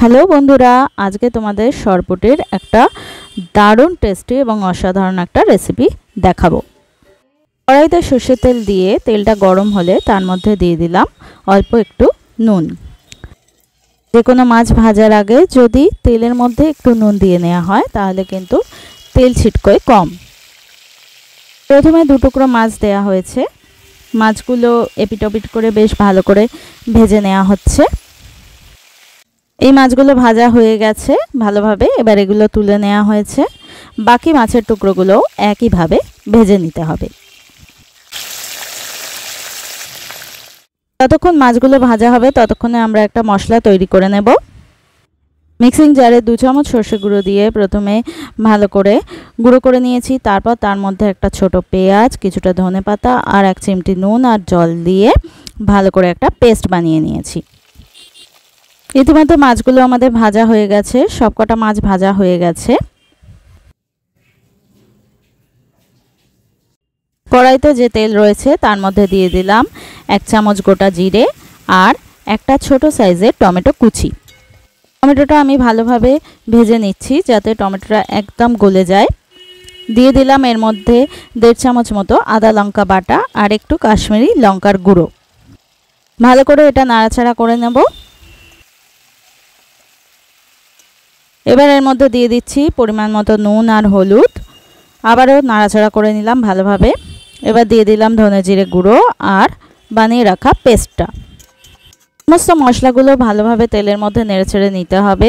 hello বন্ধুরা আজকে তোমাদের সরপুটের একটা দারুণ টেস্টি এবং অসাধারণ একটা রেসিপি দেখাবো কড়াইতে সর্ষের তেল দিয়ে তেলটা গরম হলে তার মধ্যে দিয়ে দিলাম অল্প একটু নুন যে কোনো মাছ ভাজার আগে যদি তেলের মধ্যে একটু নুন দিয়ে নেওয়া হয় তাহলে কিন্তু তেল ছিটকোয় কম প্রথমে দুটুকরো মাছ দেয়া হয়েছে মাছগুলো এপিটপিট করে বেশ ভালো করে ভেজে নেওয়া হচ্ছে এই মাছগুলো ভাজা হয়ে গেছে ভালোভাবে এবার এগুলো তুলে নেওয়া হয়েছে বাকি মাছের টুকরোগুলোও একইভাবে ভেজে নিতে হবে ততক্ষণ মাছগুলো ভাজা হবে ততক্ষণে আমরা একটা মশলা তৈরি করে নেব মিক্সিং জারে দু চামচ সর্ষে গুঁড়ো দিয়ে প্রথমে ভালো করে গুঁড়ো করে নিয়েছি তারপর তার মধ্যে একটা ছোট পেঁয়াজ কিছুটা ধনে পাতা আর এক চিমটি নুন আর জল দিয়ে ভালো করে একটা পেস্ট বানিয়ে নিয়েছি ইতিমধ্যে মাছগুলো আমাদের ভাজা হয়ে গেছে সবকটা মাছ ভাজা হয়ে গেছে কড়াইতে যে তেল রয়েছে তার মধ্যে দিয়ে দিলাম এক চামচ গোটা জিরে আর একটা ছোট সাইজের টমেটো কুচি টমেটোটা আমি ভালোভাবে ভেজে নিচ্ছি যাতে টমেটোটা একদম গলে যায় দিয়ে দিলাম এর মধ্যে দেড় চামচ মতো আদা লঙ্কা বাটা আর একটু কাশ্মীরি লঙ্কার গুঁড়ো ভালো করে এটা নাড়াচাড়া করে নেবো এবার এর মধ্যে দিয়ে দিচ্ছি পরিমাণ মতো নুন আর হলুদ আবারও নাড়াচাড়া করে নিলাম ভালোভাবে এবার দিয়ে দিলাম ধনে জিরে গুঁড়ো আর বানিয়ে রাখা পেস্টটা সমস্ত মশলাগুলো ভালোভাবে তেলের মধ্যে ছেড়ে নিতে হবে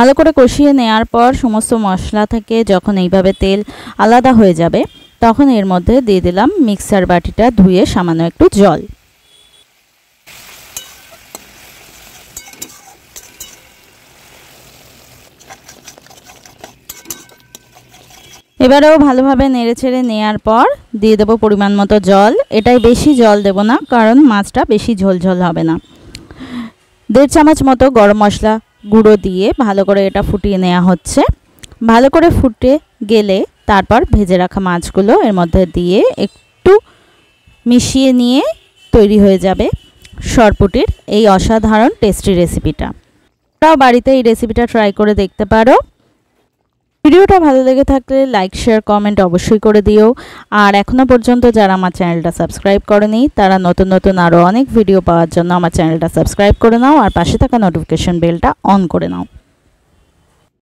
ভালো করে কষিয়ে নেওয়ার পর সমস্ত মশলা থেকে যখন এইভাবে তেল আলাদা হয়ে যাবে তখন এর মধ্যে দিয়ে দিলাম মিক্সার বাটিটা ধুয়ে সামান্য একটু জল এবারেও ভালোভাবে নেড়ে ছেড়ে নেয়ার পর দিয়ে দেবো পরিমাণ মতো জল এটাই বেশি জল দেব না কারণ মাছটা বেশি ঝোলঝোল হবে না দেড় চামচ মতো গরম মশলা গুঁড়ো দিয়ে ভালো করে এটা ফুটিয়ে নেওয়া হচ্ছে ভালো করে ফুটে গেলে তারপর ভেজে রাখা মাছগুলো এর মধ্যে দিয়ে একটু মিশিয়ে নিয়ে তৈরি হয়ে যাবে সরপুটির এই অসাধারণ টেস্টি রেসিপিটা তাও বাড়িতে এই রেসিপিটা ট্রাই করে দেখতে পারো ভিডিওটা ভালো লেগে থাকলে লাইক শেয়ার কমেন্ট অবশ্যই করে দিও আর এখনও পর্যন্ত যারা আমার চ্যানেলটা সাবস্ক্রাইব করেনি তারা নতুন নতুন আরও অনেক ভিডিও পাওয়ার জন্য আমার চ্যানেলটা সাবস্ক্রাইব করে নাও আর পাশে থাকা নোটিফিকেশন বেলটা অন করে নাও